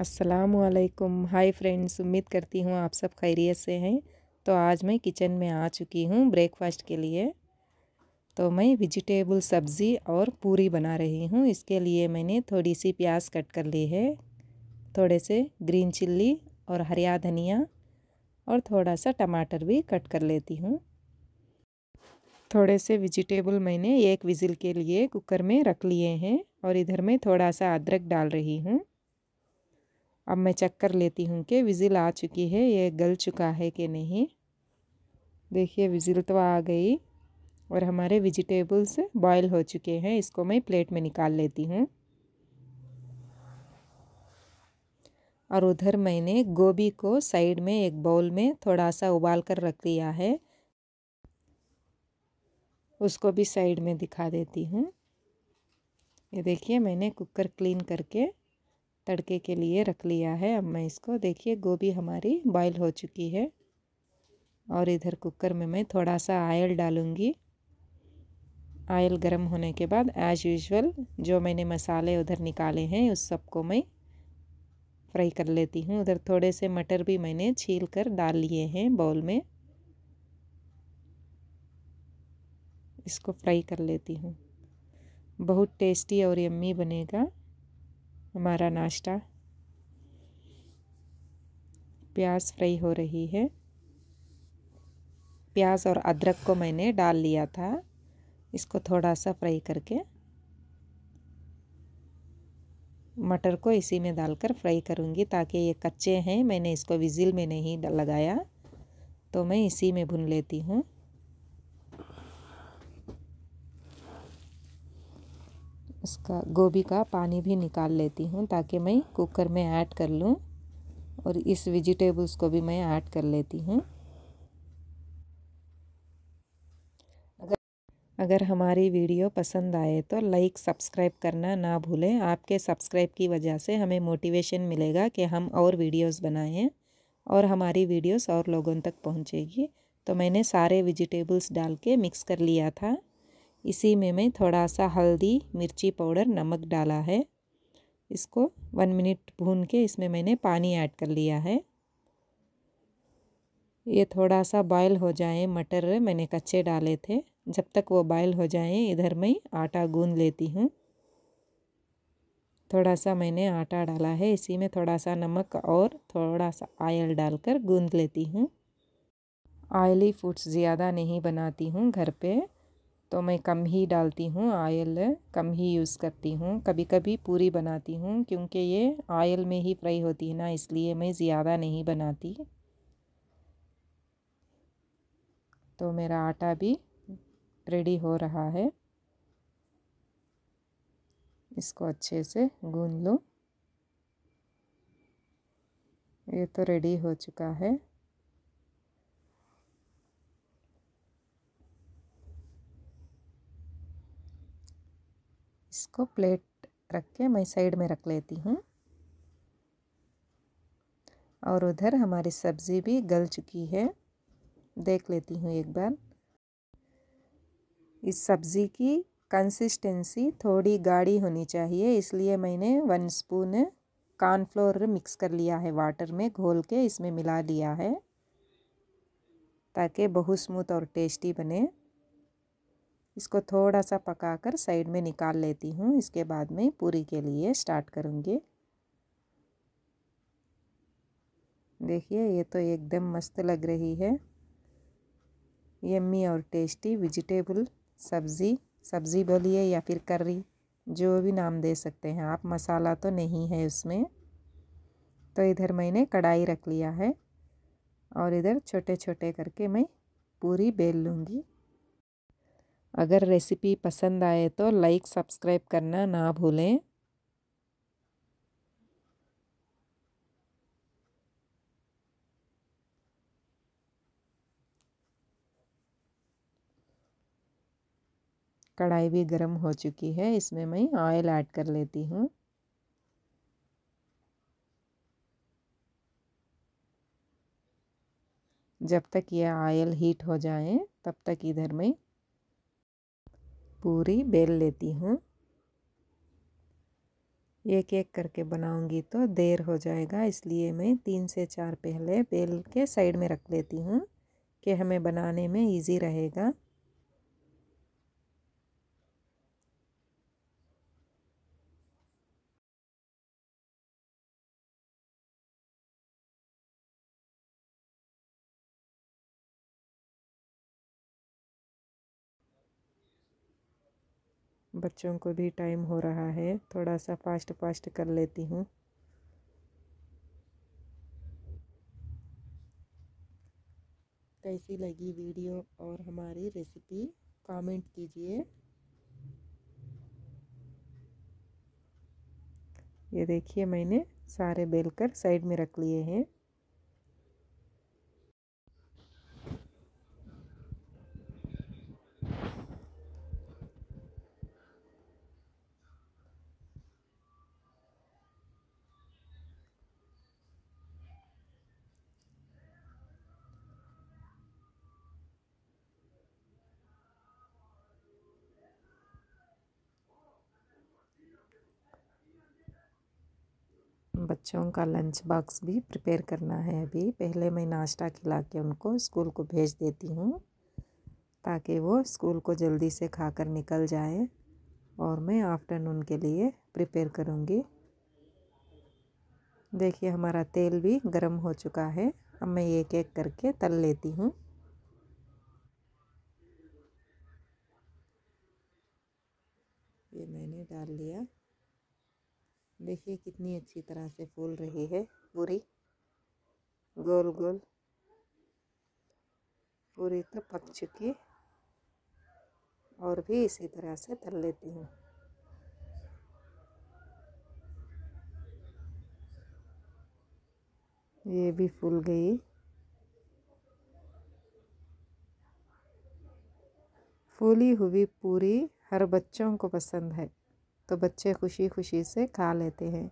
अस्सलाम hi friends उम्मीद करती हूँ आप सब खैरियत से हैं तो आज मैं किचन में आ चुकी हूँ ब्रेकफास्ट के लिए तो मैं वेजिटेबल सब्ज़ी और पूरी बना रही हूँ इसके लिए मैंने थोड़ी सी प्याज कट कर ली है थोड़े से ग्रीन चिल्ली और हरिया धनिया और थोड़ा सा टमाटर भी कट कर लेती हूँ थोड़े से वेजिटेबल मैंने एक विजिल के लिए कुकर में रख लिए हैं और इधर मैं थोड़ा सा अदरक डाल रही हूँ अब मैं चेक कर लेती हूँ कि विज़िल आ चुकी है ये गल चुका है कि नहीं देखिए विज़िल तो आ गई और हमारे वेजिटेबल्स बॉयल हो चुके हैं इसको मैं प्लेट में निकाल लेती हूँ और उधर मैंने गोभी को साइड में एक बाउल में थोड़ा सा उबाल कर रख लिया है उसको भी साइड में दिखा देती हूँ ये देखिए मैंने कुकर क्लीन करके तड़के के लिए रख लिया है अब मैं इसको देखिए गोभी हमारी बॉयल हो चुकी है और इधर कुकर में मैं थोड़ा सा आयल डालूँगी आयल गर्म होने के बाद एज़ यूजल जो मैंने मसाले उधर निकाले हैं उस सबको मैं फ्राई कर लेती हूँ उधर थोड़े से मटर भी मैंने छील कर डाल लिए हैं बाउल में इसको फ्राई कर लेती हूँ बहुत टेस्टी और यम्मी बनेगा हमारा नाश्ता प्याज फ्राई हो रही है प्याज और अदरक को मैंने डाल लिया था इसको थोड़ा सा फ्राई करके मटर को इसी में डालकर फ्राई करूँगी ताकि ये कच्चे हैं मैंने इसको विजिल में नहीं लगाया तो मैं इसी में भून लेती हूँ उसका गोभी का पानी भी निकाल लेती हूँ ताकि मैं कुकर में ऐड कर लूँ और इस वेजिटेबल्स को भी मैं ऐड कर लेती हूँ अगर अगर हमारी वीडियो पसंद आए तो लाइक सब्सक्राइब करना ना भूलें आपके सब्सक्राइब की वजह से हमें मोटिवेशन मिलेगा कि हम और वीडियोस बनाएं और हमारी वीडियोस और लोगों तक पहुँचेगी तो मैंने सारे वेजिटेबल्स डाल के मिक्स कर लिया था इसी में मैं थोड़ा सा हल्दी मिर्ची पाउडर नमक डाला है इसको वन मिनट भून के इसमें मैंने पानी ऐड कर लिया है ये थोड़ा सा बॉयल हो जाए मटर मैंने कच्चे डाले थे जब तक वो बॉयल हो जाए इधर मैं आटा गूंद लेती हूँ थोड़ा सा मैंने आटा डाला है इसी में थोड़ा सा नमक और थोड़ा सा आयल डालकर गूंद लेती हूँ ऑयली फूड्स ज़्यादा नहीं बनाती हूँ घर पे तो मैं कम ही डालती हूँ आयल कम ही यूज़ करती हूँ कभी कभी पूरी बनाती हूँ क्योंकि ये आयल में ही फ्राई होती है ना इसलिए मैं ज़्यादा नहीं बनाती तो मेरा आटा भी रेडी हो रहा है इसको अच्छे से गून लूँ ये तो रेडी हो चुका है इसको प्लेट रख के मैं साइड में रख लेती हूँ और उधर हमारी सब्ज़ी भी गल चुकी है देख लेती हूँ एक बार इस सब्ज़ी की कंसिस्टेंसी थोड़ी गाढ़ी होनी चाहिए इसलिए मैंने वन स्पून कॉर्नफ्लोर मिक्स कर लिया है वाटर में घोल के इसमें मिला लिया है ताकि बहुत स्मूथ और टेस्टी बने इसको थोड़ा सा पकाकर साइड में निकाल लेती हूँ इसके बाद में पूरी के लिए स्टार्ट करूँगी देखिए ये तो एकदम मस्त लग रही है यम्मी और टेस्टी वेजिटेबल सब्ज़ी सब्ज़ी बोलिए या फिर कर्री जो भी नाम दे सकते हैं आप मसाला तो नहीं है उसमें तो इधर मैंने कढ़ाई रख लिया है और इधर छोटे छोटे करके मैं पूरी बेल लूँगी अगर रेसिपी पसंद आए तो लाइक सब्सक्राइब करना ना भूलें कढ़ाई भी गर्म हो चुकी है इसमें मैं ऑयल ऐड कर लेती हूँ जब तक ये ऑयल हीट हो जाए तब तक इधर मैं पूरी बेल लेती हूँ एक एक करके बनाऊंगी तो देर हो जाएगा इसलिए मैं तीन से चार पहले बेल के साइड में रख लेती हूँ कि हमें बनाने में इजी रहेगा बच्चों को भी टाइम हो रहा है थोड़ा सा फास्ट फास्ट कर लेती हूँ कैसी लगी वीडियो और हमारी रेसिपी कमेंट कीजिए ये देखिए मैंने सारे बेलकर साइड में रख लिए हैं बच्चों का लंच बॉक्स भी प्रिपेयर करना है अभी पहले मैं नाश्ता खिला के उनको स्कूल को भेज देती हूँ ताकि वो स्कूल को जल्दी से खाकर निकल जाए और मैं आफ्टरनून के लिए प्रिपेयर करूँगी देखिए हमारा तेल भी गर्म हो चुका है अब मैं एक एक करके तल लेती हूँ ये मैंने डाल लिया देखिए कितनी अच्छी तरह से फूल रही है पूरी गोल गोल पूरी तो पक चुकी और भी इसी तरह से तल लेती हूँ ये भी फूल गई फूली हुई पूरी हर बच्चों को पसंद है तो बच्चे खुशी खुशी से खा लेते हैं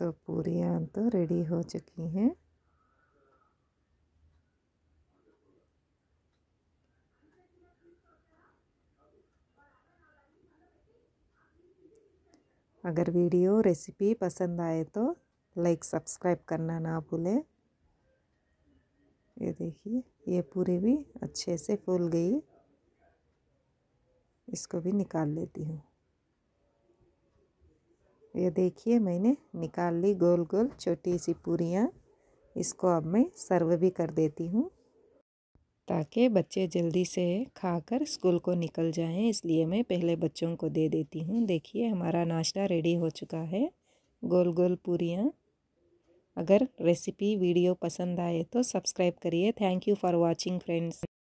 तो पूरियाँ तो रेडी हो चुकी हैं अगर वीडियो रेसिपी पसंद आए तो लाइक सब्सक्राइब करना ना भूलें ये देखिए ये पूरी भी अच्छे से फूल गई इसको भी निकाल लेती हूँ ये देखिए मैंने निकाल ली गोल गोल छोटी सी पूरियाँ इसको अब मैं सर्व भी कर देती हूँ ताकि बच्चे जल्दी से खाकर स्कूल को निकल जाएं इसलिए मैं पहले बच्चों को दे देती हूँ देखिए हमारा नाश्ता रेडी हो चुका है गोल गोल पूरियाँ अगर रेसिपी वीडियो पसंद आए तो सब्सक्राइब करिए thank you for watching friends